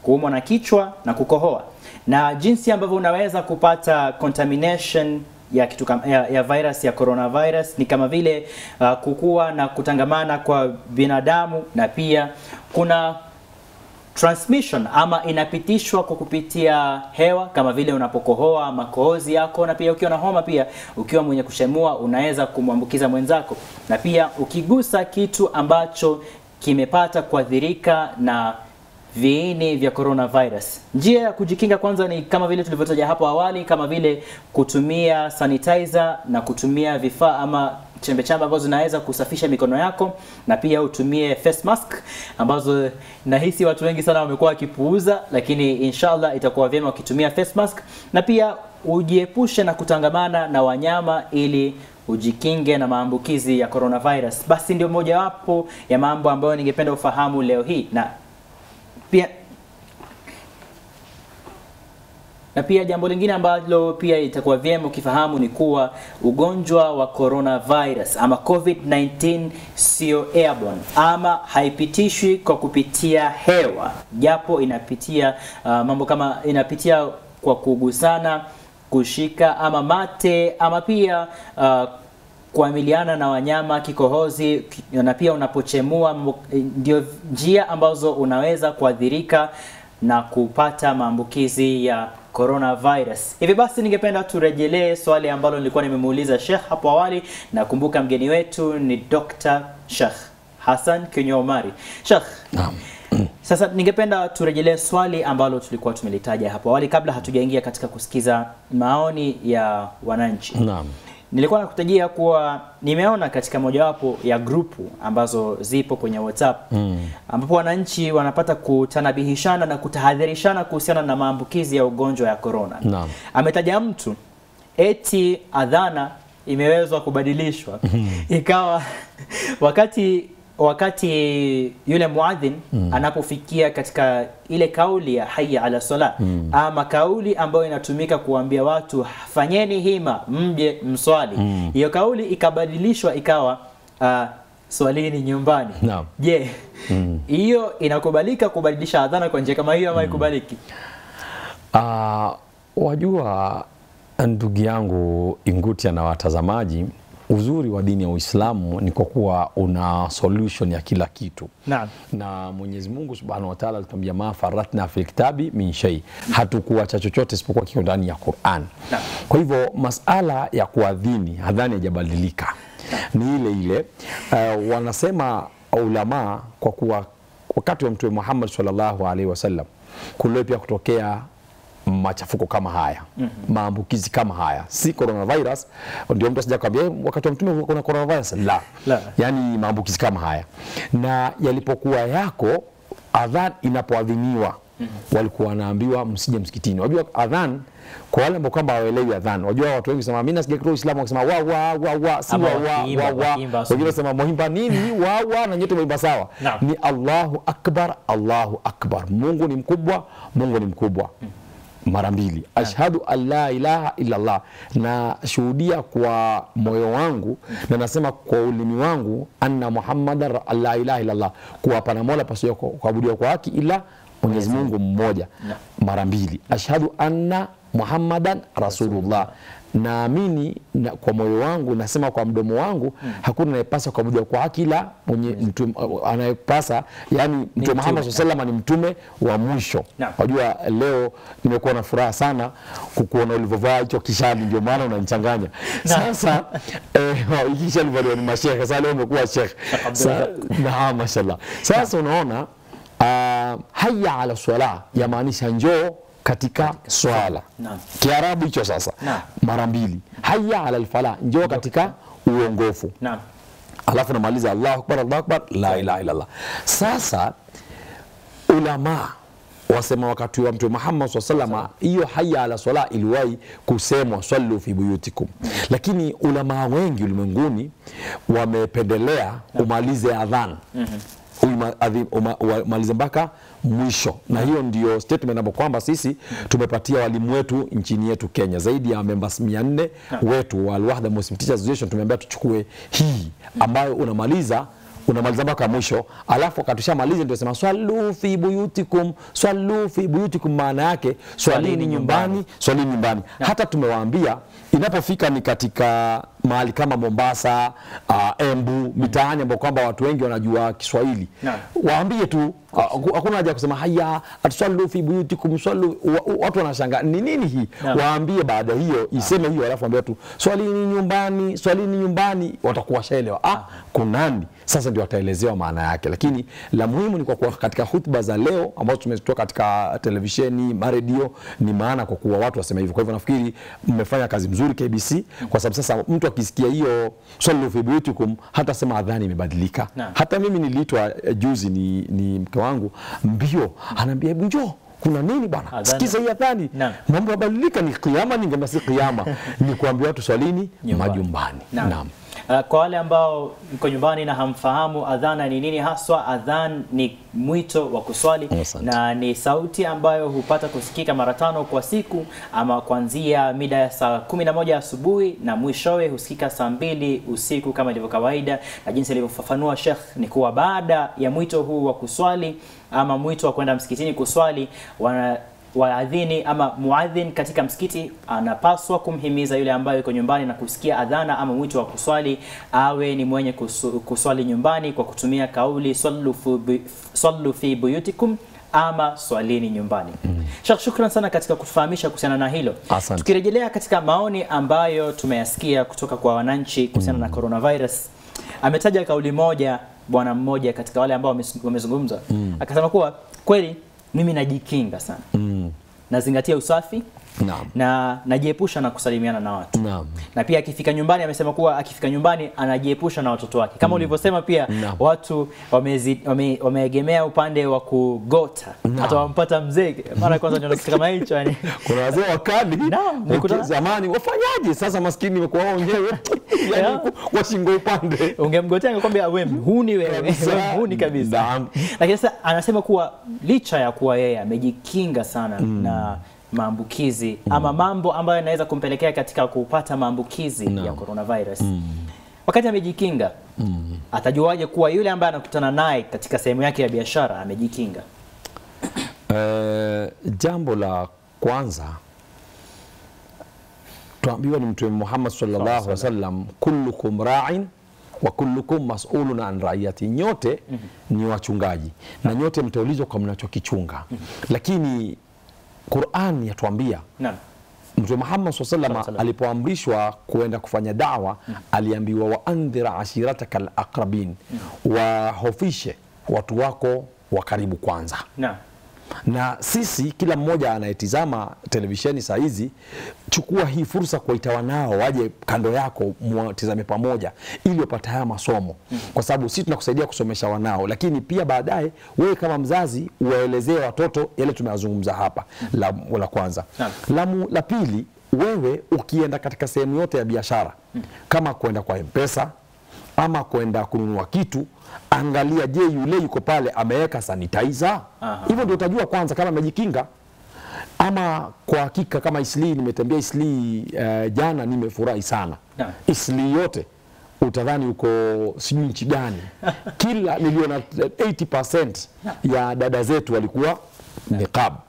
kuumwa na kichwa na kukohoa. Na jinsi ambavyo unaweza kupata contamination ya, kitu kama, ya, ya virus ya coronavirus ni kama vile uh, kukua na kutangamana kwa binadamu na pia kuna transmission ama inapitishwa kwa kupitia hewa kama vile unapokohoa makohozi yako, na pia ukiwa na homa, pia ukiwa mwenye kushemua unaweza kumwambukiza mwenzako, na pia ukigusa kitu ambacho kimepata kuathirika na viini vya coronavirus. Njia ya kujikinga kwanza ni kama vile tulivyotaja hapo awali, kama vile kutumia sanitizer na kutumia vifaa ama chembe chembe ambazo zinaweza kusafisha mikono yako na pia utumie face mask ambazo nahisi watu wengi sana wamekuwa wakipuuza, lakini inshallah itakuwa vyema ukitumia face mask na pia ujiepushe na kutangamana na wanyama ili ujikinge na maambukizi ya coronavirus. Basi ndio mojawapo ya mambo ambayo ningependa ufahamu leo hii na pia Na pia jambo lingine ambalo pia itakuwa vyema ukifahamu ni kuwa ugonjwa wa coronavirus ama COVID-19 sio airborne ama haipitishwi kwa kupitia hewa, japo inapitia uh, mambo kama inapitia kwa kugusana, kushika ama mate ama pia uh, kuamiliana na wanyama, kikohozi na pia unapochemua, ndio njia ambazo unaweza kuathirika na kupata maambukizi ya coronavirus. Hivi basi, ningependa turejelee swali ambalo nilikuwa nimemuuliza Sheikh hapo awali. Nakumbuka mgeni wetu ni Dr. Sheikh Hassan Omari. Sheikh, naam. Sasa ningependa turejelee swali ambalo tulikuwa tumelitaja hapo awali kabla hatujaingia katika kusikiza maoni ya wananchi. Naam. Nilikuwa nakutajia kuwa nimeona katika mojawapo ya grupu ambazo zipo kwenye WhatsApp mm. ambapo wananchi wanapata kutanabihishana na kutahadharishana kuhusiana na maambukizi ya ugonjwa ya korona. Naam. Ametaja mtu eti adhana imewezwa kubadilishwa hmm. ikawa wakati wakati yule muadhin mm. anapofikia katika ile kauli ya haya ala sala mm. ama kauli ambayo inatumika kuambia watu fanyeni hima mje mswali hmm. hiyo mm. kauli ikabadilishwa ikawa uh, swalini nyumbani no. je yeah. Hmm. hiyo mm. inakubalika kubadilisha adhana kwa njia kama hiyo ama hmm. ikubaliki mm. uh, ah, wajua ndugu yangu inguti na watazamaji uzuri wa dini ya Uislamu ni kwa kuwa una solution ya kila kitu na, na Mwenyezi Mungu Subhanahu wa Ta'ala alituambia ma faratna fil kitabi min shay, hatukuacha chochote isipokuwa kiko ndani ya Qur'an. Na. Kwa hivyo masala ya kuadhini hadhani hajabadilika, ni ile ile. Uh, wanasema ulama kwa kuwa wakati wa Mtume Muhammad sallallahu alaihi wasallam kuliwe pia kutokea machafuko kama haya mm -hmm. maambukizi kama haya, si coronavirus. Ndio mtu asija kwambia eh, wakati wa mtume kuna coronavirus la. la, yani maambukizi kama haya, na yalipokuwa yako adhan inapoadhiniwa walikuwa wanaambiwa msije msikitini. Wajua adhan kwa wale ambao kwamba hawaelewi adhan, wajua watu wengi sema mimi nasikia nasikiliza Uislamu wakisema wa wa wa wa si wa wa wa wa, wengine wanasema muhimba nini wa wa na nyote muimba sawa, ni Allahu akbar, Allahu akbar, Mungu ni mkubwa, Mungu ni mkubwa mm mara mbili, ah. ashhadu an la ilaha illa Allah, nashuhudia kwa moyo wangu na nasema kwa ulimi wangu anna Muhammadan la ilaha illa Allah, kuwa pana mola pasio kuabudiwa kwa haki ila Mwenyezi Mungu mmoja, mara mbili, ashhadu anna Muhammadan rasulullah naamini na, kwa moyo wangu nasema kwa mdomo wangu hmm. hakuna anayepaswa kuabudiwa kwa haki ila mwenye mtume anayepasa yani mtume Muhammad sallallahu ni mtume wa mwisho. Wajua leo nimekuwa na furaha sana kukuona ulivyovaa hicho kishali ndio maana unanichanganya. Sasa eh, ikisha bado ni mashehe sasa leo umekuwa shehe. Na mashallah. Sasa unaona uh, hayya ala swala yamaanisha njoo katika swala Kiarabu hicho sasa mara mbili, haya ala alfala, njoo katika uongofu. Alafu namaliza Allahu akbar, Allahu akbar, la ilaha illallah. Sasa ulama wasema wakati wa Mtume Muhammad SAW salama hiyo haya ala swala iliwahi kusemwa sallu fi buyutikum, lakini ulama wengi ulimwenguni wamependelea umalize adhan. Mm -hmm umalize mpaka mwisho, na hiyo ndio statement ambayo kwamba sisi tumepatia walimu wetu nchini yetu Kenya, zaidi ya members 400 wetu wa Al-Wahda Muslim Teachers Association, tumeambia tuchukue hii ambayo unamaliza unamaliza mpaka mwisho, alafu akatushamaliza ndio sema swallu fi buyutikum, swallu fi buyutikum, maana yake swalini nyumbani, swalini nyumbani. Hata tumewaambia inapofika ni katika mahali kama Mombasa, uh, Embu, mitaani ambapo kwamba watu wengi wanajua Kiswahili, waambie tu, ah, hakuna haja ya kusema haya atuswallu fi buyutikum, swallu. Watu wanashangaa ni nini hii? Waambie baada hiyo iseme hiyo, alafu ambia tu swalini nyumbani, swalini nyumbani, watakuwa washaelewa. Ah, kunani sasa ndio ataelezewa maana yake, lakini la muhimu ni kwa kuwa katika hutuba za leo ambazo tumetoa katika televisheni, maredio, ni maana kwa kuwa watu wasema hivyo. Kwa hivyo nafikiri mmefanya kazi mzuri KBC, kwa sababu sasa mtu akisikia hiyo swali fi buyutikum hata sema adhani imebadilika. Hata mimi niliitwa eh, juzi, ni, ni mke wangu mbio, anaambia hebu njoo kuna nini bwana, sikiza hii adhani, mambo yabadilika. Ni kiama, ningeambia si kiama, ni kuambia watu swalini majumbani. Naam. Uh, kwa wale ambao mko nyumbani na hamfahamu adhana ni nini haswa, adhan ni mwito wa kuswali Asante. na ni sauti ambayo hupata kusikika mara tano kwa siku ama kuanzia mida ya saa 11 asubuhi na mwishowe husikika saa mbili usiku kama ilivyo kawaida, na jinsi alivyofafanua Sheikh ni kuwa baada ya mwito huu wa kuswali ama mwito wa kwenda msikitini kuswali wana waadhini ama muadhin katika msikiti anapaswa kumhimiza yule ambaye yuko nyumbani na kusikia adhana ama mwito wa kuswali awe ni mwenye kusu, kuswali nyumbani kwa kutumia kauli sallu, sallu fi buyutikum ama swalini nyumbani. Mm. Sheikh, shukran sana katika kutufahamisha kuhusiana na hilo. Asante. Tukirejelea katika maoni ambayo tumeyasikia kutoka kwa wananchi kuhusiana mm. na coronavirus, ametaja kauli moja bwana mmoja katika wale ambao wamezungumza mm. akasema kuwa kweli mimi najikinga sana mm. nazingatia usafi Naam. na najiepusha na kusalimiana na watu Naam. na pia akifika nyumbani amesema kuwa akifika nyumbani anajiepusha na watoto wake kama mm. ulivyosema pia Naam. watu wameegemea wame upande wa kugota hata wampata mzee mara kwanza niona kitu kama hicho yani kuna wazee wakali zamani wafanyaje sasa maskini wako wenyewe yani kwa shingo upande angekwambia mhuni wewe mhuni kabisa lakini sasa anasema kuwa licha ya kuwa yeye amejikinga sana mm. na maambukizi mm. ama mambo ambayo yanaweza kumpelekea katika kupata maambukizi no. ya coronavirus mm. wakati amejikinga mm. atajuaje kuwa yule ambaye anakutana naye katika sehemu yake ya biashara amejikinga uh, jambo la kwanza tuambiwa ni Mtume Muhammad sallallahu alaihi wasallam, kullukum ra'in wa kullukum mas'ulun an ra'iyati, nyote ni wachungaji na nyote mtaulizwa kwa mnachokichunga mm-hmm. Lakini Qur'an yatuambia Mtume Muhammad sallallahu alaihi wasallam alipoamrishwa kuenda kufanya dawa mm-hmm. aliambiwa wa aliambiwa waandhira ashiratakal aqrabin, mm-hmm. wahofishe watu wako wa karibu kwanza Naam na sisi kila mmoja anayetizama televisheni saa hizi, chukua hii fursa kuwaita wanao waje kando yako, mwatizame pamoja, ili upate haya masomo, mm-hmm. kwa sababu sisi tunakusaidia kusomesha wanao, lakini pia baadaye wewe kama mzazi uwaelezee watoto yale tumewazungumza hapa. Mm-hmm. La, la kwanza la, la pili, wewe ukienda katika sehemu yote ya biashara mm-hmm. kama kwenda kwa Mpesa ama kwenda kununua kitu angalia, je, yule yuko pale ameweka sanitizer? Hivyo ndio utajua kwanza kama amejikinga ama kwa hakika kama Isli, nimetembea Isli uh, jana, nimefurahi sana yeah. Isli yote utadhani uko sijui nchi gani kila niliona 80% eh, ya dada zetu walikuwa niqab yeah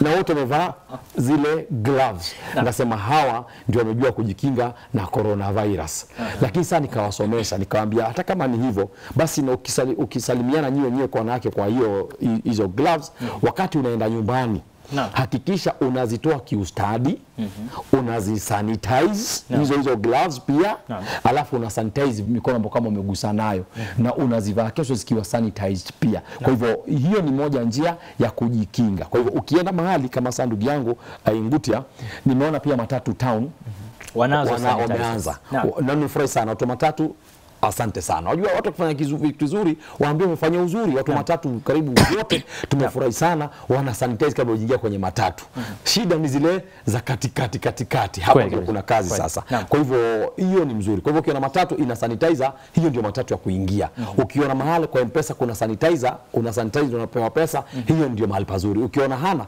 na wote wamevaa zile gloves. Nikasema hawa ndio wamejua kujikinga na coronavirus. Lakini sasa nikawasomesha, nikawaambia hata kama ni hivyo basi, na ukisali, ukisalimiana nyie wenyewe kwa wanawake kwa hiyo hizo gloves, hmm. wakati unaenda nyumbani no. hakikisha unazitoa kiustadi mm -hmm. unazisanitize no. hizo hizo gloves pia no. alafu unasanitize mikono ambao kama umegusa nayo mm -hmm. na unazivaa kesho zikiwa sanitized pia no. kwa hivyo hiyo ni moja njia ya kujikinga. Kwa hivyo ukienda mahali kama saa ndugu yangu Aingutia, eh, nimeona pia matatu town mm -hmm. wanazo wameanza na nimefurahi sana watu matatu Asante sana. Wajua watu wakifanya kizuri waambie umefanya uzuri. Watu yeah. matatu karibu wote tumefurahi sana, wana sanitize kabla hujaingia kwenye matatu. Mm -hmm. Shida ni zile za katikati katikati, hapo ndio kuna kazi kwe. Sasa na. kwa hivyo hiyo ni mzuri. Kwa hivyo ukiona matatu ina sanitizer, hiyo ndio matatu ya kuingia. Mm -hmm. Ukiona mahali kwa M-Pesa kuna sanitizer, una sanitizer unapewa pesa, mm -hmm. hiyo ndio mahali pazuri. Ukiona hana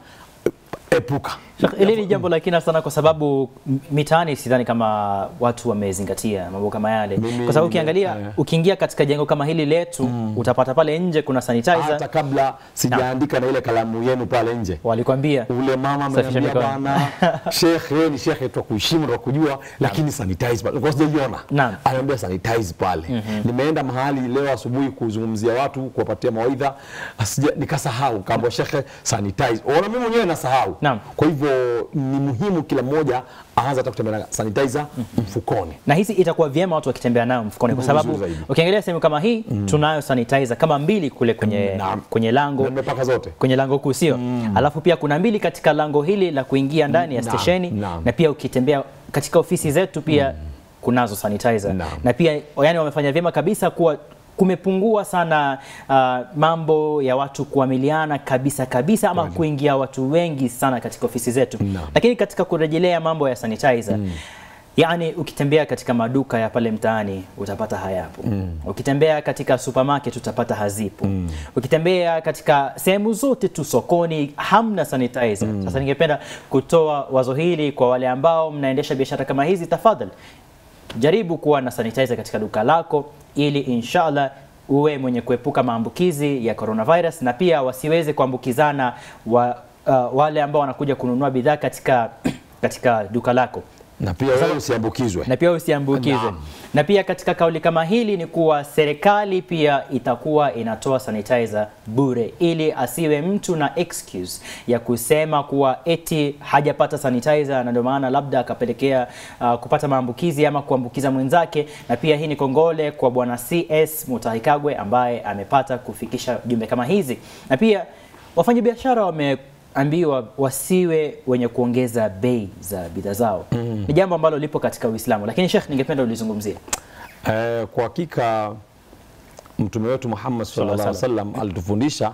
epuka. Hili ni jambo la kina sana, kwa sababu mitaani sidhani kama watu wamezingatia mambo kama yale, kwa sababu ukiangalia, eh. ukiingia katika jengo kama hili letu mm. utapata pale nje kuna sanitizer. Hata kabla sijaandika na ile kalamu yenu pale nje walikwambia, ule mama ameniambia bana, sheikh, yeye ni sheikh tu kuheshimu na kujua, lakini sanitizer pale. kwa sijaiona, anaambia sanitizer pale. mm -hmm. Nimeenda mahali leo asubuhi kuzungumzia watu, kuwapatia mawaidha, nikasahau, kaambia sheikh sanitizer, ona mimi mwenyewe nasahau Naam. Kwa hivyo ni muhimu kila mmoja aanze hata kutembea na sanitizer mm mfukoni. Na hizi itakuwa vyema watu wakitembea nayo mfukoni kwa mm, sababu ukiangalia sehemu kama hii mm. tunayo sanitizer kama mbili kule kwenye mm, na, kwenye lango. Nimepaka zote. Kwenye lango kuu sio? Mm. Alafu pia kuna mbili katika lango hili la kuingia ndani ya stesheni na, na pia ukitembea katika ofisi zetu pia mm kunazo sanitizer na, na pia yani wamefanya vyema kabisa kuwa kumepungua sana uh, mambo ya watu kuamiliana kabisa kabisa ama Wani. kuingia watu wengi sana katika ofisi zetu no. Lakini katika kurejelea mambo ya sanitizer mm. Yaani ukitembea katika maduka ya pale mtaani utapata hayapo. Mm. Ukitembea katika supermarket utapata hazipo. Mm. Ukitembea katika sehemu zote tu sokoni hamna sanitizer. Mm. Sasa ningependa kutoa wazo hili kwa wale ambao mnaendesha biashara kama hizi, tafadhali jaribu kuwa na sanitizer katika duka lako ili inshallah uwe mwenye kuepuka maambukizi ya coronavirus na pia wasiweze kuambukizana wa, uh, wale ambao wanakuja kununua bidhaa katika, katika duka lako na pia wewe usiambukizwe, na pia usiambukizwe. Na pia katika kauli kama hili ni kuwa serikali pia itakuwa inatoa sanitizer bure ili asiwe mtu na excuse ya kusema kuwa eti hajapata sanitizer na ndio maana labda akapelekea uh, kupata maambukizi ama kuambukiza mwenzake. Na pia hii ni kongole kwa bwana CS Mutahikagwe ambaye amepata kufikisha jumbe kama hizi. Na pia wafanyabiashara wame wameambiwa wasiwe wenye kuongeza bei za bidhaa zao. Mm. Ni jambo ambalo lipo katika Uislamu, lakini Sheikh, ningependa ulizungumzie. Eh, kwa hakika mtume wetu Muhammad sallallahu alaihi wasallam alitufundisha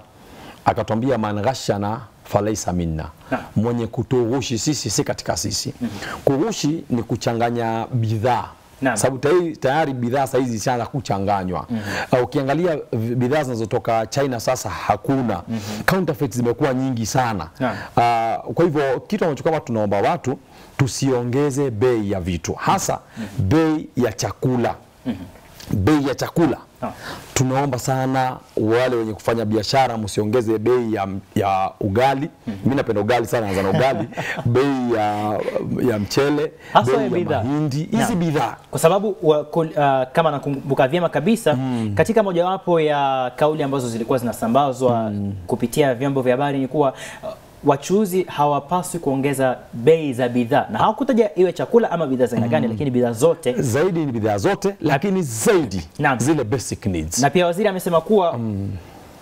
akatwambia, man ghashana falaisa minna, mwenye kutughushi sisi si katika sisi. Mm -hmm. Kughushi ni kuchanganya bidhaa sababu tayari bidhaa sahizi zishaanza kuchanganywa. mm -hmm. Ukiangalia bidhaa zinazotoka China sasa hakuna mm -hmm. counterfeits zimekuwa nyingi sana yeah. Uh, kwa hivyo kitu ambacho kama tunaomba watu tusiongeze bei ya vitu hasa mm -hmm. bei ya chakula mm -hmm bei ya chakula ha. Ah. Tunaomba sana wale wenye kufanya biashara msiongeze bei ya, ya ugali mm -hmm. Mimi napenda ugali sana, nazana ugali bei ya, ya mchele Haso bei ya bidha. mahindi hizi bidhaa kwa sababu wa, kul, uh, kama nakumbuka vyema kabisa mm. Katika mojawapo ya kauli ambazo zilikuwa zinasambazwa mm. kupitia vyombo vya habari ni kuwa uh, wachuuzi hawapaswi kuongeza bei za bidhaa, na hawakutaja iwe chakula ama bidhaa za aina gani, mm. lakini bidhaa zote zaidi ni bidhaa zote, lakini zaidi na, zile basic needs. Na pia waziri amesema kuwa mm.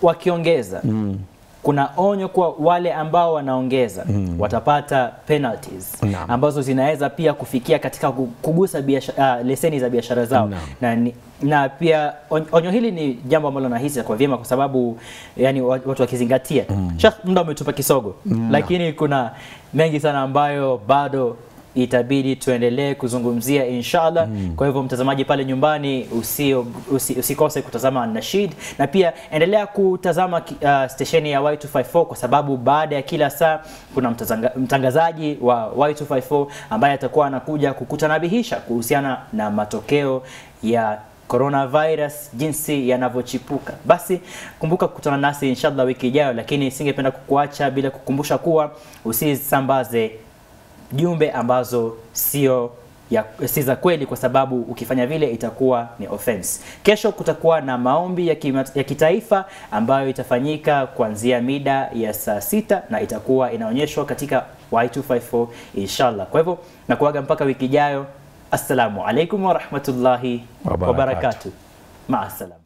wakiongeza mm kuna onyo kwa wale ambao wanaongeza mm. watapata penalties na. ambazo zinaweza pia kufikia katika kugusa biashara, uh, leseni za biashara zao na, na, na pia on, onyo hili ni jambo ambalo nahisi kwa vyema kwa sababu yani watu wakizingatia mm. Shekh, muda umetupa kisogo mm. lakini kuna mengi sana ambayo bado itabidi tuendelee kuzungumzia inshallah. Mm. Kwa hivyo mtazamaji pale nyumbani usio, usi, usikose kutazama Nashid na pia endelea kutazama uh, stesheni ya Y254 kwa sababu baada ya kila saa kuna mtazanga, mtangazaji wa Y254 ambaye atakuwa anakuja kukutanabihisha kuhusiana na matokeo ya coronavirus jinsi yanavyochipuka. Basi kumbuka kukutana nasi inshallah wiki ijayo, lakini singependa kukuacha bila kukumbusha kuwa usisambaze jumbe ambazo sio ya, si za kweli kwa sababu ukifanya vile itakuwa ni offense. Kesho kutakuwa na maombi ya, kima, ya kitaifa ambayo itafanyika kuanzia mida ya saa sita na itakuwa inaonyeshwa katika Y254 inshallah. Kwa hivyo nakuaga mpaka wiki ijayo. Assalamu alaikum warahmatullahi wabarakatuh. Wabarakatu. Maasalam.